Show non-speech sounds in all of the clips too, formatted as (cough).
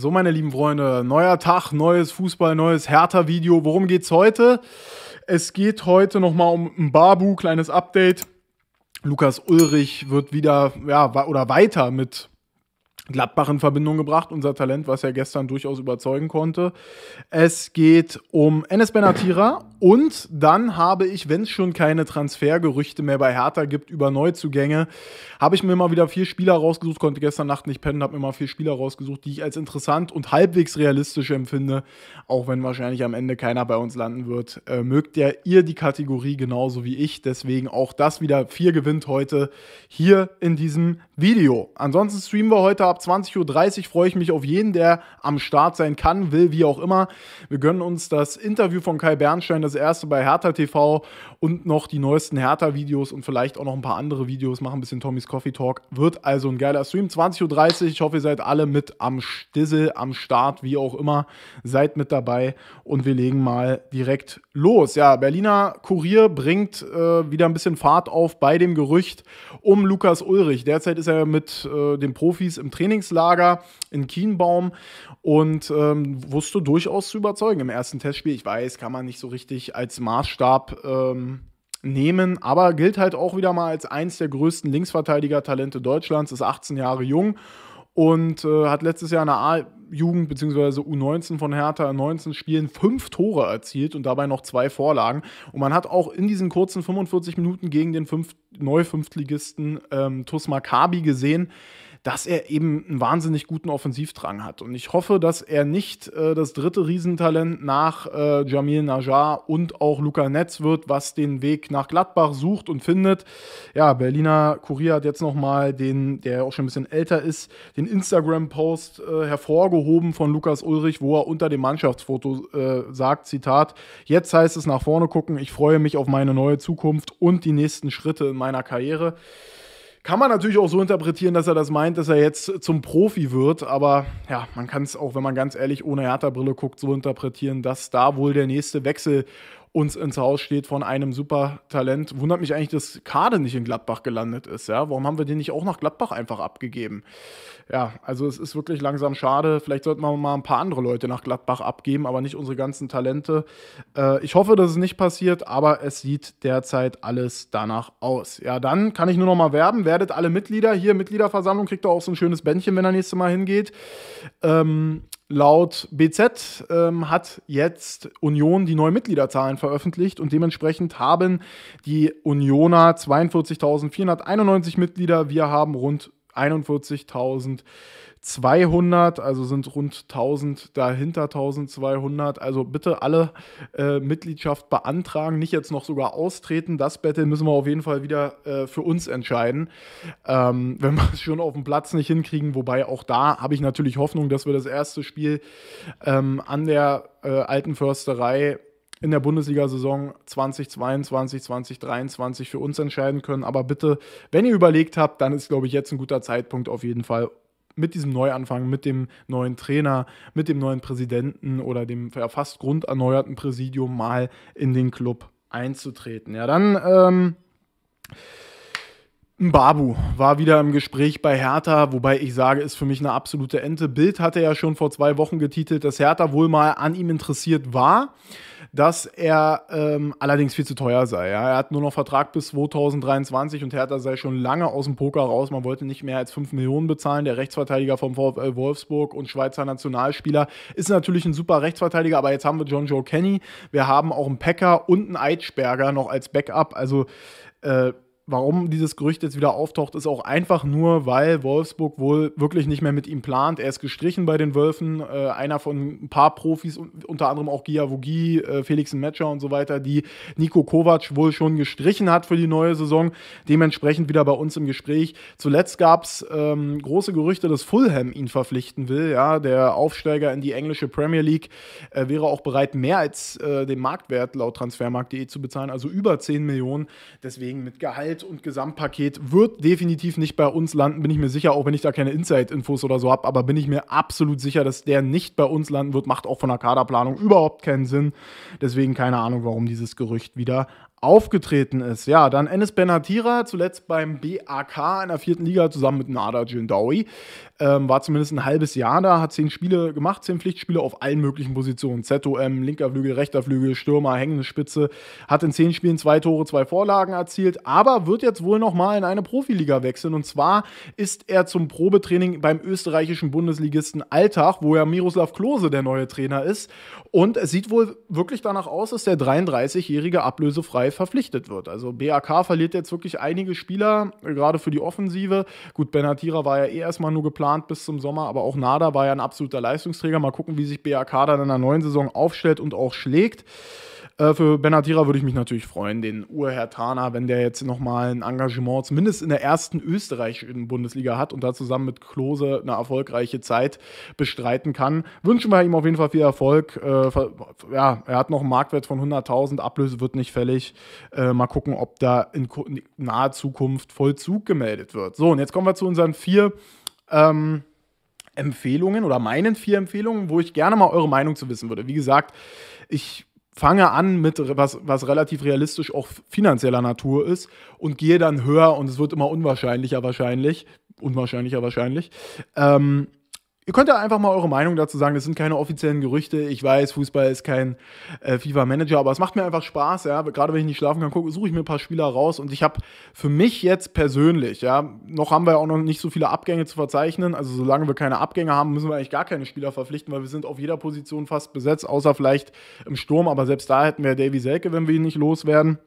So, meine lieben Freunde, neuer Tag, neues Fußball, neues Hertha-Video. Worum geht's heute? Es geht heute nochmal um ein Babu, kleines Update. Lukas Ulrich wird wieder, ja, oder weiter mit Gladbach in Verbindung gebracht, unser Talent, was er gestern durchaus überzeugen konnte. Es geht um Enes Benatira und dann habe ich, wenn es schon keine Transfergerüchte mehr bei Hertha gibt über Neuzugänge, habe ich mir mal wieder vier Spieler rausgesucht, konnte gestern Nacht nicht pennen, habe mir mal vier Spieler rausgesucht, die ich als interessant und halbwegs realistisch empfinde, auch wenn wahrscheinlich am Ende keiner bei uns landen wird. Äh, mögt ja ihr die Kategorie genauso wie ich, deswegen auch das wieder vier gewinnt heute hier in diesem Video. Ansonsten streamen wir heute ab 20.30 Uhr freue ich mich auf jeden, der am Start sein kann, will, wie auch immer. Wir gönnen uns das Interview von Kai Bernstein, das erste bei Hertha TV und noch die neuesten Hertha-Videos und vielleicht auch noch ein paar andere Videos. Machen ein bisschen Tommys Coffee Talk. Wird also ein geiler Stream. 20.30 Uhr. Ich hoffe, ihr seid alle mit am Stissel, am Start, wie auch immer. Seid mit dabei und wir legen mal direkt los. Ja, Berliner Kurier bringt äh, wieder ein bisschen Fahrt auf bei dem Gerücht um Lukas Ulrich. Derzeit ist er mit äh, den Profis im Training Trainingslager in Kienbaum und ähm, wusste durchaus zu überzeugen im ersten Testspiel. Ich weiß, kann man nicht so richtig als Maßstab ähm, nehmen, aber gilt halt auch wieder mal als eins der größten Linksverteidiger-Talente Deutschlands, ist 18 Jahre jung und äh, hat letztes Jahr eine A jugend bzw. U19 von Hertha 19 Spielen fünf Tore erzielt und dabei noch zwei Vorlagen. Und man hat auch in diesen kurzen 45 Minuten gegen den fünf, Neufünftligisten ähm, TuS Maccabi gesehen, dass er eben einen wahnsinnig guten Offensivdrang hat. Und ich hoffe, dass er nicht äh, das dritte Riesentalent nach äh, Jamil Najar und auch Luca Netz wird, was den Weg nach Gladbach sucht und findet. Ja, Berliner Kurier hat jetzt nochmal den, der auch schon ein bisschen älter ist, den Instagram-Post äh, hervorgehoben abgehoben von Lukas Ulrich, wo er unter dem Mannschaftsfoto äh, sagt, Zitat, jetzt heißt es nach vorne gucken, ich freue mich auf meine neue Zukunft und die nächsten Schritte in meiner Karriere. Kann man natürlich auch so interpretieren, dass er das meint, dass er jetzt zum Profi wird, aber ja, man kann es auch, wenn man ganz ehrlich ohne Hertha-Brille guckt, so interpretieren, dass da wohl der nächste Wechsel uns ins Haus steht von einem super Talent. Wundert mich eigentlich, dass Kade nicht in Gladbach gelandet ist. Ja? Warum haben wir den nicht auch nach Gladbach einfach abgegeben? Ja, also es ist wirklich langsam schade. Vielleicht sollten wir mal ein paar andere Leute nach Gladbach abgeben, aber nicht unsere ganzen Talente. Äh, ich hoffe, dass es nicht passiert, aber es sieht derzeit alles danach aus. Ja, dann kann ich nur noch mal werben. Werdet alle Mitglieder hier, Mitgliederversammlung, kriegt ihr auch so ein schönes Bändchen, wenn er nächste Mal hingeht. Ähm, Laut BZ ähm, hat jetzt Union die neuen Mitgliederzahlen veröffentlicht und dementsprechend haben die Unioner 42.491 Mitglieder. Wir haben rund 41.200, also sind rund 1000 dahinter 1200. Also bitte alle äh, Mitgliedschaft beantragen, nicht jetzt noch sogar austreten. Das Battle müssen wir auf jeden Fall wieder äh, für uns entscheiden, ähm, (laughs) wenn wir es schon auf dem Platz nicht hinkriegen. Wobei auch da habe ich natürlich Hoffnung, dass wir das erste Spiel ähm, an der äh, alten Försterei in der Bundesliga-Saison 2022, 2023 für uns entscheiden können. Aber bitte, wenn ihr überlegt habt, dann ist, glaube ich, jetzt ein guter Zeitpunkt auf jeden Fall, mit diesem Neuanfang, mit dem neuen Trainer, mit dem neuen Präsidenten oder dem fast grunderneuerten Präsidium mal in den Club einzutreten. Ja, dann ähm, Babu war wieder im Gespräch bei Hertha, wobei ich sage, ist für mich eine absolute Ente. Bild hatte ja schon vor zwei Wochen getitelt, dass Hertha wohl mal an ihm interessiert war, dass er ähm, allerdings viel zu teuer sei. Ja. Er hat nur noch Vertrag bis 2023 und Hertha sei schon lange aus dem Poker raus. Man wollte nicht mehr als 5 Millionen bezahlen. Der Rechtsverteidiger vom VfL Wolfsburg und Schweizer Nationalspieler ist natürlich ein super Rechtsverteidiger, aber jetzt haben wir John Joe Kenny. Wir haben auch einen Packer und einen Eitschberger noch als Backup. Also äh, warum dieses Gerücht jetzt wieder auftaucht, ist auch einfach nur, weil Wolfsburg wohl wirklich nicht mehr mit ihm plant. Er ist gestrichen bei den Wölfen. Äh, einer von ein paar Profis, unter anderem auch Giavogi, äh, Felix Metscher und so weiter, die Nico Kovac wohl schon gestrichen hat für die neue Saison. Dementsprechend wieder bei uns im Gespräch. Zuletzt gab es ähm, große Gerüchte, dass Fulham ihn verpflichten will. Ja, der Aufsteiger in die englische Premier League äh, wäre auch bereit, mehr als äh, den Marktwert laut transfermarkt.de zu bezahlen, also über 10 Millionen. Deswegen mit Gehalt Preis und Gesamtpaket wird definitiv nicht bei uns landen, bin ich mir sicher, auch wenn ich da keine Inside-Infos oder so habe, aber bin ich mir absolut sicher, dass der nicht bei uns landen wird, macht auch von der Kaderplanung überhaupt keinen Sinn. Deswegen keine Ahnung, warum dieses Gerücht wieder aufgetreten ist. Ja, dann Ennis Benatira, zuletzt beim BAK in der vierten Liga zusammen mit Nada Jindawi. Ähm, war zumindest ein halbes Jahr da, hat zehn Spiele gemacht, zehn Pflichtspiele auf allen möglichen Positionen. ZOM, linker Flügel, rechter Flügel, Stürmer, hängende Spitze. Hat in zehn Spielen zwei Tore, zwei Vorlagen erzielt, aber wird jetzt wohl nochmal in eine Profiliga wechseln. Und zwar ist er zum Probetraining beim österreichischen Bundesligisten Alltag, wo ja Miroslav Klose der neue Trainer ist. Und es sieht wohl wirklich danach aus, dass der 33-jährige ablösefrei verpflichtet wird. Also BAK verliert jetzt wirklich einige Spieler, gerade für die Offensive. Gut, Benatira war ja eh erstmal nur geplant bis zum Sommer, aber auch Nada war ja ein absoluter Leistungsträger. Mal gucken, wie sich BAK dann in der neuen Saison aufstellt und auch schlägt. Äh, für Benatira würde ich mich natürlich freuen, den Urherr Tana, wenn der jetzt nochmal ein Engagement zumindest in der ersten österreichischen Bundesliga hat und da zusammen mit Klose eine erfolgreiche Zeit bestreiten kann. Wünschen wir ihm auf jeden Fall viel Erfolg. Äh, ja, er hat noch einen Marktwert von 100.000, Ablöse wird nicht fällig. Äh, mal gucken, ob da in naher Zukunft Vollzug gemeldet wird. So, und jetzt kommen wir zu unseren vier. Ähm, Empfehlungen oder meinen vier Empfehlungen, wo ich gerne mal eure Meinung zu wissen würde. Wie gesagt, ich fange an mit was, was relativ realistisch auch finanzieller Natur ist und gehe dann höher und es wird immer unwahrscheinlicher wahrscheinlich, unwahrscheinlicher wahrscheinlich. Ähm, Ihr könnt ja einfach mal eure Meinung dazu sagen. Das sind keine offiziellen Gerüchte. Ich weiß, Fußball ist kein äh, FIFA-Manager, aber es macht mir einfach Spaß. Ja? Gerade wenn ich nicht schlafen kann, suche ich mir ein paar Spieler raus. Und ich habe für mich jetzt persönlich, ja, noch haben wir auch noch nicht so viele Abgänge zu verzeichnen. Also solange wir keine Abgänge haben, müssen wir eigentlich gar keine Spieler verpflichten, weil wir sind auf jeder Position fast besetzt, außer vielleicht im Sturm. Aber selbst da hätten wir Davy Selke, wenn wir ihn nicht loswerden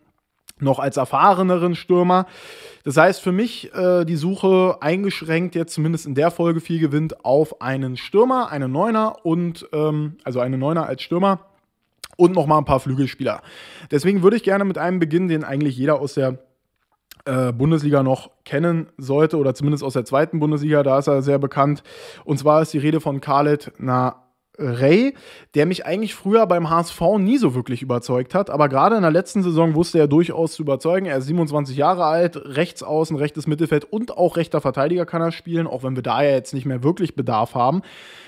noch als erfahreneren Stürmer. Das heißt für mich äh, die Suche eingeschränkt jetzt zumindest in der Folge viel gewinnt auf einen Stürmer, einen Neuner und ähm, also einen Neuner als Stürmer und noch mal ein paar Flügelspieler. Deswegen würde ich gerne mit einem beginnen, den eigentlich jeder aus der äh, Bundesliga noch kennen sollte oder zumindest aus der zweiten Bundesliga, da ist er sehr bekannt. Und zwar ist die Rede von Khaled Na Ray, der mich eigentlich früher beim HSV nie so wirklich überzeugt hat, aber gerade in der letzten Saison wusste er durchaus zu überzeugen. Er ist 27 Jahre alt, rechts außen, rechtes Mittelfeld und auch rechter Verteidiger kann er spielen, auch wenn wir da ja jetzt nicht mehr wirklich Bedarf haben.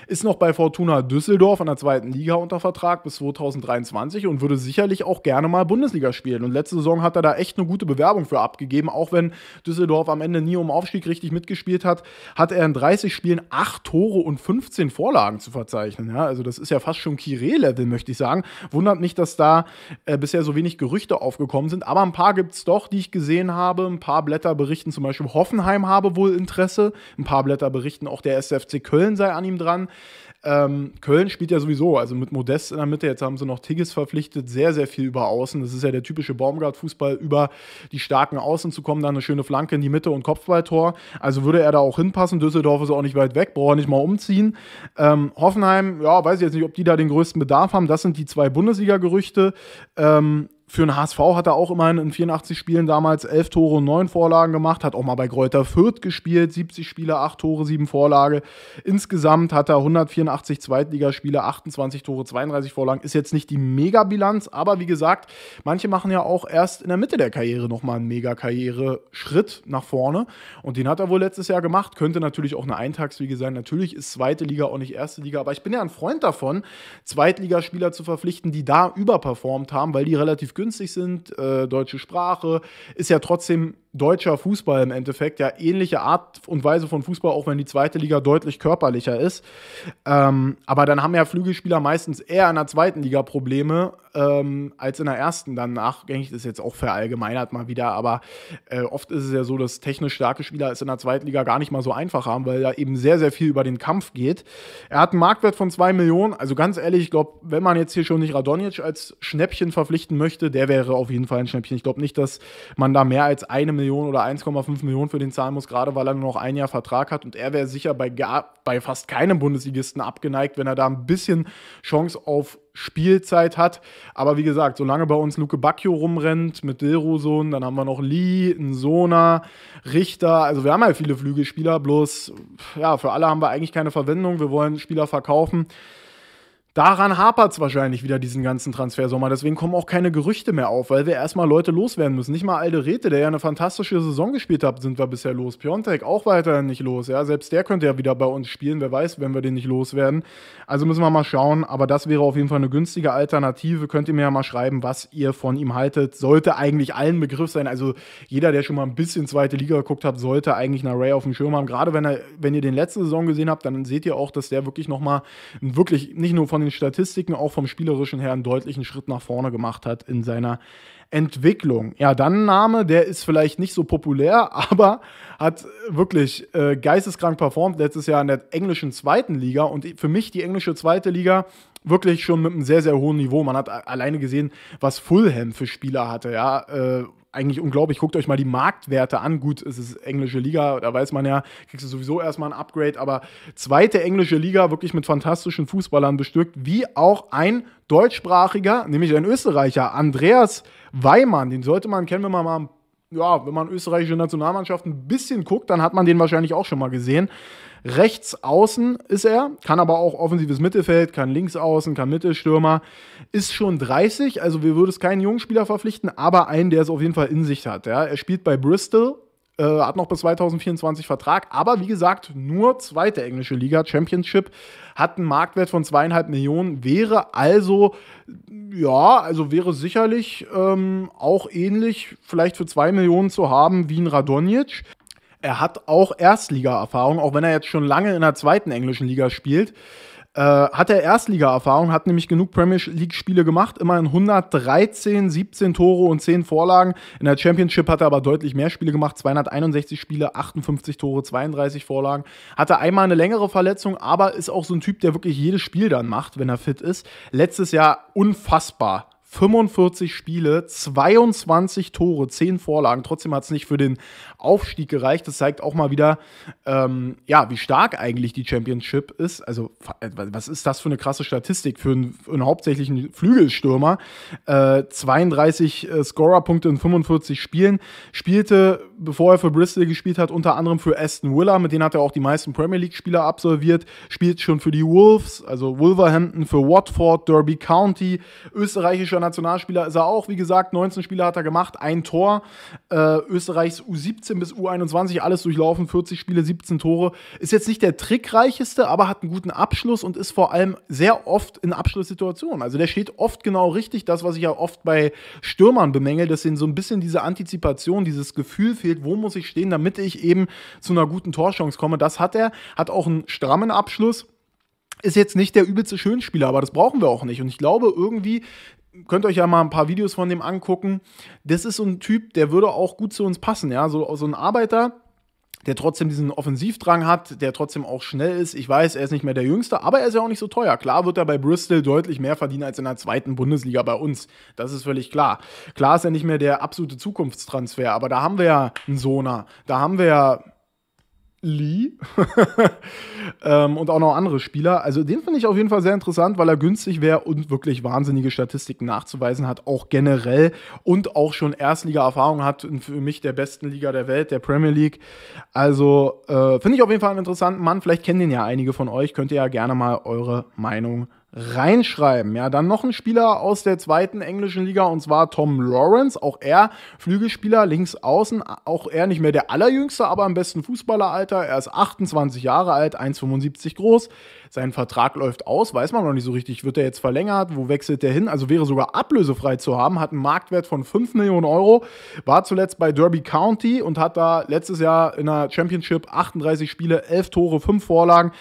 Ist noch bei Fortuna Düsseldorf in der zweiten Liga unter Vertrag bis 2023 und würde sicherlich auch gerne mal Bundesliga spielen. Und letzte Saison hat er da echt eine gute Bewerbung für abgegeben, auch wenn Düsseldorf am Ende nie um Aufstieg richtig mitgespielt hat, hat er in 30 Spielen 8 Tore und 15 Vorlagen zu verzeichnen. Ja? Ja, also das ist ja fast schon kire level möchte ich sagen. Wundert mich, dass da äh, bisher so wenig Gerüchte aufgekommen sind. Aber ein paar gibt es doch, die ich gesehen habe. Ein paar Blätter berichten zum Beispiel, Hoffenheim habe wohl Interesse. Ein paar Blätter berichten auch, der SFC Köln sei an ihm dran. Ähm, Köln spielt ja sowieso, also mit Modest in der Mitte, jetzt haben sie noch Tigges verpflichtet, sehr, sehr viel über Außen. Das ist ja der typische Baumgart-Fußball, über die starken Außen zu kommen, dann eine schöne Flanke in die Mitte und Kopfballtor. Also würde er da auch hinpassen. Düsseldorf ist auch nicht weit weg, braucht er nicht mal umziehen. Ähm, Hoffenheim, ja, weiß ich jetzt nicht, ob die da den größten Bedarf haben. Das sind die zwei Bundesliga-Gerüchte. Ähm, für den HSV hat er auch immerhin in 84 Spielen damals 11 Tore und 9 Vorlagen gemacht, hat auch mal bei Greuther Fürth gespielt, 70 Spiele, 8 Tore, 7 Vorlage. Insgesamt hat er 184 Zweitligaspiele, 28 Tore, 32 Vorlagen. Ist jetzt nicht die Megabilanz, aber wie gesagt, manche machen ja auch erst in der Mitte der Karriere nochmal einen megakarriere schritt nach vorne und den hat er wohl letztes Jahr gemacht. Könnte natürlich auch eine Eintagsfliege sein. Natürlich ist Zweite Liga auch nicht Erste Liga, aber ich bin ja ein Freund davon, Zweitligaspieler zu verpflichten, die da überperformt haben, weil die relativ günstig sind, äh, deutsche Sprache, ist ja trotzdem deutscher Fußball im Endeffekt, ja ähnliche Art und Weise von Fußball, auch wenn die zweite Liga deutlich körperlicher ist. Ähm, aber dann haben ja Flügelspieler meistens eher in der zweiten Liga Probleme ähm, als in der ersten. Dann nachgängig ist jetzt auch verallgemeinert mal wieder, aber äh, oft ist es ja so, dass technisch starke Spieler es in der zweiten Liga gar nicht mal so einfach haben, weil da eben sehr, sehr viel über den Kampf geht. Er hat einen Marktwert von 2 Millionen. Also ganz ehrlich, ich glaube, wenn man jetzt hier schon nicht Radonic als Schnäppchen verpflichten möchte, der wäre auf jeden Fall ein Schnäppchen. Ich glaube nicht, dass man da mehr als eine Million Millionen oder 1,5 Millionen für den zahlen muss, gerade weil er nur noch ein Jahr Vertrag hat. Und er wäre sicher bei, gar, bei fast keinem Bundesligisten abgeneigt, wenn er da ein bisschen Chance auf Spielzeit hat. Aber wie gesagt, solange bei uns Luke Bacchio rumrennt mit Dilroson, dann haben wir noch Lee, Nsona, Richter. Also wir haben ja halt viele Flügelspieler, bloß ja, für alle haben wir eigentlich keine Verwendung. Wir wollen Spieler verkaufen. Daran hapert es wahrscheinlich wieder diesen ganzen Transfersommer. Deswegen kommen auch keine Gerüchte mehr auf, weil wir erstmal Leute loswerden müssen. Nicht mal Alde Rete, der ja eine fantastische Saison gespielt hat, sind wir bisher los. Piontek auch weiterhin nicht los. Ja? Selbst der könnte ja wieder bei uns spielen. Wer weiß, wenn wir den nicht loswerden. Also müssen wir mal schauen. Aber das wäre auf jeden Fall eine günstige Alternative. Könnt ihr mir ja mal schreiben, was ihr von ihm haltet. Sollte eigentlich allen Begriff sein. Also jeder, der schon mal ein bisschen zweite Liga geguckt hat, sollte eigentlich einen Ray auf dem Schirm haben. Gerade wenn, er, wenn ihr den letzte Saison gesehen habt, dann seht ihr auch, dass der wirklich nochmal, wirklich nicht nur von den den Statistiken auch vom spielerischen her einen deutlichen Schritt nach vorne gemacht hat in seiner Entwicklung. Ja, dann ein Name, der ist vielleicht nicht so populär, (laughs) aber hat wirklich äh, geisteskrank performt letztes Jahr in der englischen zweiten Liga und für mich die englische zweite Liga wirklich schon mit einem sehr, sehr hohen Niveau. Man hat alleine gesehen, was Fulham für Spieler hatte, ja. Äh, eigentlich unglaublich. Guckt euch mal die Marktwerte an. Gut, es ist englische Liga, da weiß man ja, kriegst du sowieso erstmal ein Upgrade. Aber zweite englische Liga, wirklich mit fantastischen Fußballern bestückt, wie auch ein deutschsprachiger, nämlich ein Österreicher, Andreas Weimann. Den sollte man kennen, wenn man mal, ja, wenn man österreichische Nationalmannschaft ein bisschen guckt, dann hat man den wahrscheinlich auch schon mal gesehen. Rechts außen ist er, kann aber auch offensives Mittelfeld, kann links außen, kann Mittelstürmer. Ist schon 30, also wir würden es keinen jungen Spieler verpflichten, aber einen, der es auf jeden Fall in sich hat. Ja. Er spielt bei Bristol, äh, hat noch bis 2024 Vertrag, aber wie gesagt, nur zweite englische Liga, Championship, hat einen Marktwert von zweieinhalb Millionen, wäre also, ja, also wäre sicherlich ähm, auch ähnlich vielleicht für zwei Millionen zu haben wie ein Radonjic. Er hat auch Erstliga-Erfahrung, auch wenn er jetzt schon lange in der zweiten englischen Liga spielt. Äh, hat er Erstliga-Erfahrung, hat nämlich genug Premier League-Spiele gemacht, immerhin 113, 17 Tore und 10 Vorlagen. In der Championship hat er aber deutlich mehr Spiele gemacht, 261 Spiele, 58 Tore, 32 Vorlagen. Hatte einmal eine längere Verletzung, aber ist auch so ein Typ, der wirklich jedes Spiel dann macht, wenn er fit ist. Letztes Jahr unfassbar 45 Spiele, 22 Tore, 10 Vorlagen. Trotzdem hat es nicht für den Aufstieg gereicht. Das zeigt auch mal wieder, ähm, ja, wie stark eigentlich die Championship ist. Also, äh, was ist das für eine krasse Statistik für einen, für einen hauptsächlichen Flügelstürmer? Äh, 32 äh, Scorerpunkte in 45 Spielen. Spielte, bevor er für Bristol gespielt hat, unter anderem für Aston Villa. Mit denen hat er auch die meisten Premier League-Spieler absolviert. Spielt schon für die Wolves, also Wolverhampton, für Watford, Derby County, österreichischer Nationalspieler ist er auch. Wie gesagt, 19 Spiele hat er gemacht, ein Tor. Äh, Österreichs U17 bis U21, alles durchlaufen, 40 Spiele, 17 Tore. Ist jetzt nicht der trickreicheste, aber hat einen guten Abschluss und ist vor allem sehr oft in Abschlusssituationen. Also der steht oft genau richtig, das, was ich ja oft bei Stürmern bemängel, dass ihnen so ein bisschen diese Antizipation, dieses Gefühl fehlt, wo muss ich stehen, damit ich eben zu einer guten Torchance komme. Das hat er, hat auch einen strammen Abschluss ist jetzt nicht der übelste Schönspieler, aber das brauchen wir auch nicht. Und ich glaube, irgendwie könnt euch ja mal ein paar Videos von dem angucken. Das ist so ein Typ, der würde auch gut zu uns passen, ja. So, so ein Arbeiter, der trotzdem diesen Offensivdrang hat, der trotzdem auch schnell ist. Ich weiß, er ist nicht mehr der Jüngste, aber er ist ja auch nicht so teuer. Klar wird er bei Bristol deutlich mehr verdienen als in der zweiten Bundesliga bei uns. Das ist völlig klar. Klar ist er nicht mehr der absolute Zukunftstransfer, aber da haben wir ja einen Sona, da haben wir ja Lee (laughs) ähm, und auch noch andere Spieler. Also den finde ich auf jeden Fall sehr interessant, weil er günstig wäre und wirklich wahnsinnige Statistiken nachzuweisen hat, auch generell und auch schon Erstliga-Erfahrung hat und für mich der besten Liga der Welt, der Premier League. Also äh, finde ich auf jeden Fall einen interessanten Mann. Vielleicht kennen den ja einige von euch. Könnt ihr ja gerne mal eure Meinung reinschreiben. Ja, dann noch ein Spieler aus der zweiten englischen Liga und zwar Tom Lawrence. Auch er Flügelspieler links außen. Auch er nicht mehr der allerjüngste, aber am besten Fußballeralter. Er ist 28 Jahre alt, 1,75 groß. Sein Vertrag läuft aus, weiß man noch nicht so richtig. Wird er jetzt verlängert? Wo wechselt er hin? Also wäre sogar ablösefrei zu haben. Hat einen Marktwert von 5 Millionen Euro. War zuletzt bei Derby County und hat da letztes Jahr in der Championship 38 Spiele, 11 Tore, 5 Vorlagen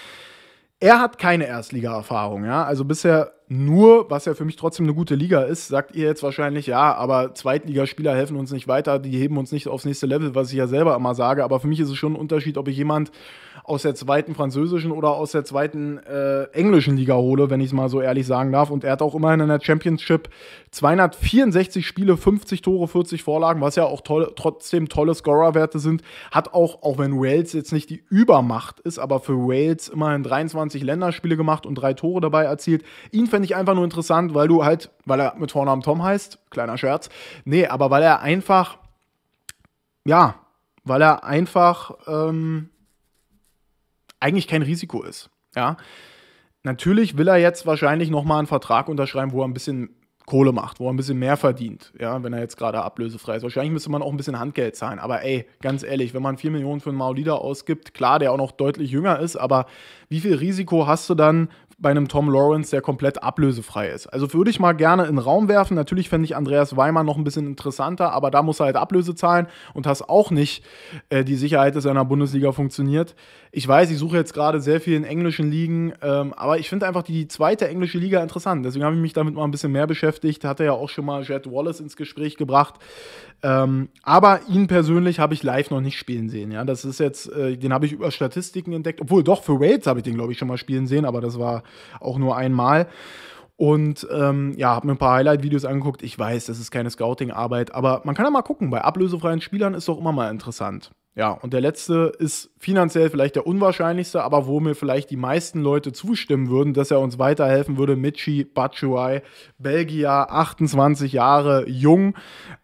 er hat keine Erstliga-Erfahrung, ja. Also bisher nur, was ja für mich trotzdem eine gute Liga ist, sagt ihr jetzt wahrscheinlich, ja, aber Zweitligaspieler helfen uns nicht weiter, die heben uns nicht aufs nächste Level, was ich ja selber immer sage. Aber für mich ist es schon ein Unterschied, ob ich jemand aus der zweiten französischen oder aus der zweiten äh, englischen Liga hole, wenn ich es mal so ehrlich sagen darf. Und er hat auch immerhin in der Championship 264 Spiele, 50 Tore, 40 Vorlagen, was ja auch toll, trotzdem tolle Scorerwerte sind. Hat auch, auch wenn Wales jetzt nicht die Übermacht ist, aber für Wales immerhin 23 Länderspiele gemacht und drei Tore dabei erzielt. Ihn fände ich einfach nur interessant, weil du halt, weil er mit Vornamen Tom heißt, kleiner Scherz. Nee, aber weil er einfach, ja, weil er einfach ähm, eigentlich kein Risiko ist. Ja. Natürlich will er jetzt wahrscheinlich nochmal einen Vertrag unterschreiben, wo er ein bisschen Kohle macht, wo er ein bisschen mehr verdient, ja, wenn er jetzt gerade ablösefrei ist. Wahrscheinlich müsste man auch ein bisschen Handgeld zahlen, aber ey, ganz ehrlich, wenn man 4 Millionen für einen Maulida ausgibt, klar, der auch noch deutlich jünger ist, aber wie viel Risiko hast du dann, bei einem Tom Lawrence, der komplett ablösefrei ist. Also würde ich mal gerne in den Raum werfen. Natürlich fände ich Andreas Weimar noch ein bisschen interessanter, aber da muss er halt Ablöse zahlen und hast auch nicht äh, die Sicherheit, dass er in der Bundesliga funktioniert. Ich weiß, ich suche jetzt gerade sehr viel in englischen Ligen, ähm, aber ich finde einfach die zweite englische Liga interessant. Deswegen habe ich mich damit mal ein bisschen mehr beschäftigt. Hatte ja auch schon mal Jed Wallace ins Gespräch gebracht. Ähm, aber ihn persönlich habe ich live noch nicht spielen sehen. Ja, das ist jetzt, äh, den habe ich über Statistiken entdeckt. Obwohl doch für Wales habe ich den glaube ich schon mal spielen sehen, aber das war auch nur einmal. Und ähm, ja, habe mir ein paar Highlight-Videos angeguckt. Ich weiß, das ist keine Scouting-Arbeit, aber man kann ja mal gucken. Bei ablösefreien Spielern ist doch immer mal interessant. Ja, und der letzte ist finanziell vielleicht der unwahrscheinlichste, aber wo mir vielleicht die meisten Leute zustimmen würden, dass er uns weiterhelfen würde. Michi Batshuayi, Belgier, 28 Jahre jung,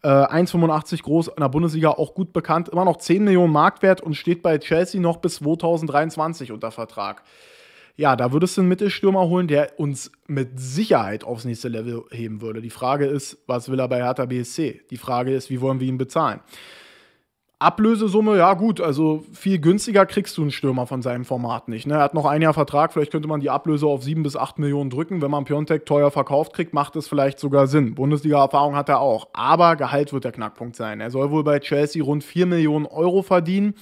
äh, 1,85 groß, in der Bundesliga auch gut bekannt, immer noch 10 Millionen Marktwert und steht bei Chelsea noch bis 2023 unter Vertrag. Ja, da würdest du einen Mittelstürmer holen, der uns mit Sicherheit aufs nächste Level heben würde. Die Frage ist, was will er bei Hertha BSC? Die Frage ist, wie wollen wir ihn bezahlen? Ablösesumme, ja gut, also viel günstiger kriegst du einen Stürmer von seinem Format nicht. Ne? Er hat noch ein Jahr Vertrag, vielleicht könnte man die Ablöse auf 7 bis 8 Millionen drücken. Wenn man Piontek teuer verkauft kriegt, macht es vielleicht sogar Sinn. Bundesliga-Erfahrung hat er auch, aber Gehalt wird der Knackpunkt sein. Er soll wohl bei Chelsea rund 4 Millionen Euro verdienen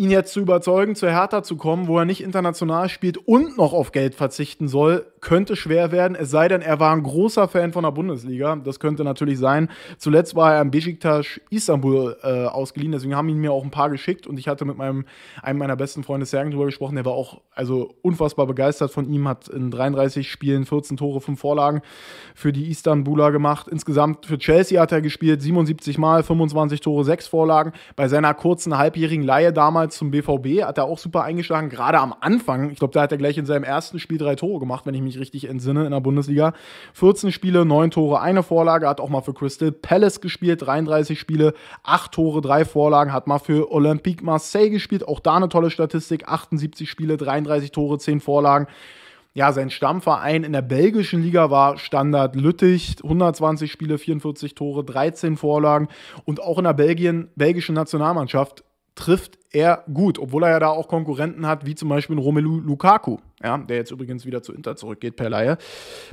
ihn jetzt zu überzeugen, zu Hertha zu kommen, wo er nicht international spielt und noch auf Geld verzichten soll, könnte schwer werden. Es sei denn, er war ein großer Fan von der Bundesliga. Das könnte natürlich sein. Zuletzt war er am Besiktas Istanbul äh, ausgeliehen. Deswegen haben ihn mir auch ein paar geschickt und ich hatte mit meinem, einem meiner besten Freunde Sergen drüber gesprochen. Der war auch also unfassbar begeistert von ihm, hat in 33 Spielen 14 Tore, 5 Vorlagen für die Istanbuler gemacht. Insgesamt für Chelsea hat er gespielt 77 Mal, 25 Tore, 6 Vorlagen. Bei seiner kurzen halbjährigen Laie damals damals zum BVB, hat er auch super eingeschlagen, gerade am Anfang. Ich glaube, da hat er gleich in seinem ersten Spiel drei Tore gemacht, wenn ich mich richtig entsinne, in der Bundesliga. 14 Spiele, 9 Tore, eine Vorlage, hat auch mal für Crystal Palace gespielt, 33 Spiele, 8 Tore, 3 Vorlagen, hat mal für Olympique Marseille gespielt, auch da eine tolle Statistik, 78 Spiele, 33 Tore, 10 Vorlagen ja, sein Stammverein in der belgischen Liga war Standard Lüttich, 120 Spiele, 44 Tore, 13 Vorlagen und auch in der Belgien, belgischen Nationalmannschaft trifft er gut, obwohl er ja da auch Konkurrenten hat, wie zum Beispiel Romelu Lukaku, ja, der jetzt übrigens wieder zu Inter zurückgeht per Laie.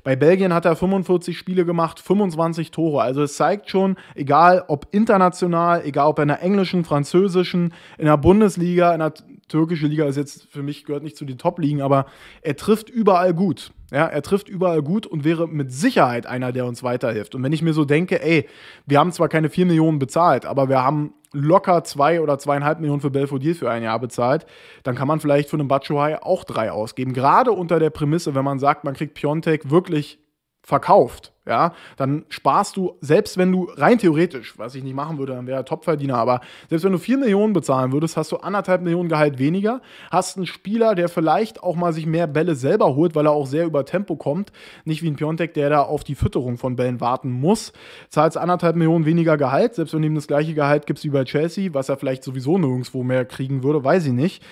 Bei Belgien hat er 45 Spiele gemacht, 25 Tore. Also es zeigt schon, egal ob international, egal ob in der englischen, französischen, in der Bundesliga, in der türkischen Liga ist jetzt für mich gehört nicht zu den Top-Ligen, aber er trifft überall gut. Ja, er trifft überall gut und wäre mit Sicherheit einer, der uns weiterhilft. Und wenn ich mir so denke, ey, wir haben zwar keine 4 Millionen bezahlt, aber wir haben locker zwei oder zweieinhalb Millionen für Belfodil für ein Jahr bezahlt, dann kann man vielleicht für einen Batshuayi auch drei ausgeben. Gerade unter der Prämisse, wenn man sagt, man kriegt Piontek wirklich verkauft ja, dann sparst du, selbst wenn du rein theoretisch, was ich nicht machen würde, dann wäre er Topverdiener, aber selbst wenn du 4 Millionen bezahlen würdest, hast du anderthalb Millionen Gehalt weniger, hast einen Spieler, der vielleicht auch mal sich mehr Bälle selber holt, weil er auch sehr über Tempo kommt, nicht wie ein Piontek, der da auf die Fütterung von Bällen warten muss, zahlst anderthalb Millionen weniger Gehalt, selbst wenn du ihm das gleiche Gehalt gibst wie bei Chelsea, was er vielleicht sowieso nirgendwo mehr kriegen würde, weiß ich nicht.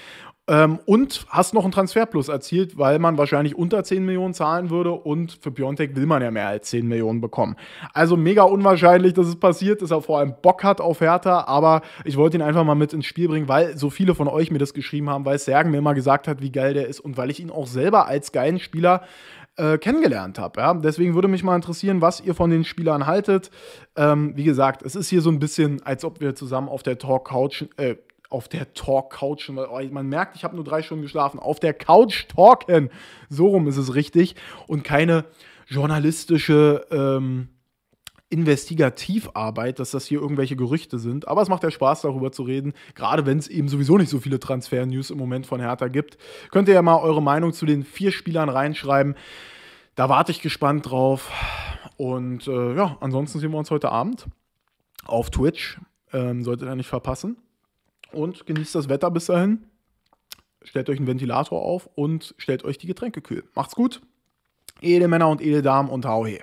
Ähm, und hast noch einen Transferplus erzielt, weil man wahrscheinlich unter 10 Millionen zahlen würde und für Biontech will man ja mehr als 10 Millionen bekommen. Also mega unwahrscheinlich, dass es passiert, dass er vor allem Bock hat auf Hertha, aber ich wollte ihn einfach mal mit ins Spiel bringen, weil so viele von euch mir das geschrieben haben, weil Sergen mir immer gesagt hat, wie geil der ist und weil ich ihn auch selber als geilen Spieler äh, kennengelernt habe. Ja? Deswegen würde mich mal interessieren, was ihr von den Spielern haltet. Ähm, wie gesagt, es ist hier so ein bisschen, als ob wir zusammen auf der Talk-Couch, äh, auf der Talk-Couch, oh, man merkt, ich habe nur drei Stunden geschlafen, auf der Couch talken, so rum ist es richtig und keine journalistische ähm, Investigativarbeit, dass das hier irgendwelche Gerüchte sind. Aber es macht ja Spaß, darüber zu reden, gerade wenn es eben sowieso nicht so viele Transfer-News im Moment von Hertha gibt. Könnt ihr ja mal eure Meinung zu den vier Spielern reinschreiben. Da warte ich gespannt drauf. Und äh, ja, ansonsten sehen wir uns heute Abend auf Twitch. Ähm, solltet ihr nicht verpassen. Und genießt das Wetter bis dahin. Stellt euch einen Ventilator auf und stellt euch die Getränke kühl. Macht's gut. Edelmänner und Edeldamen und hau he.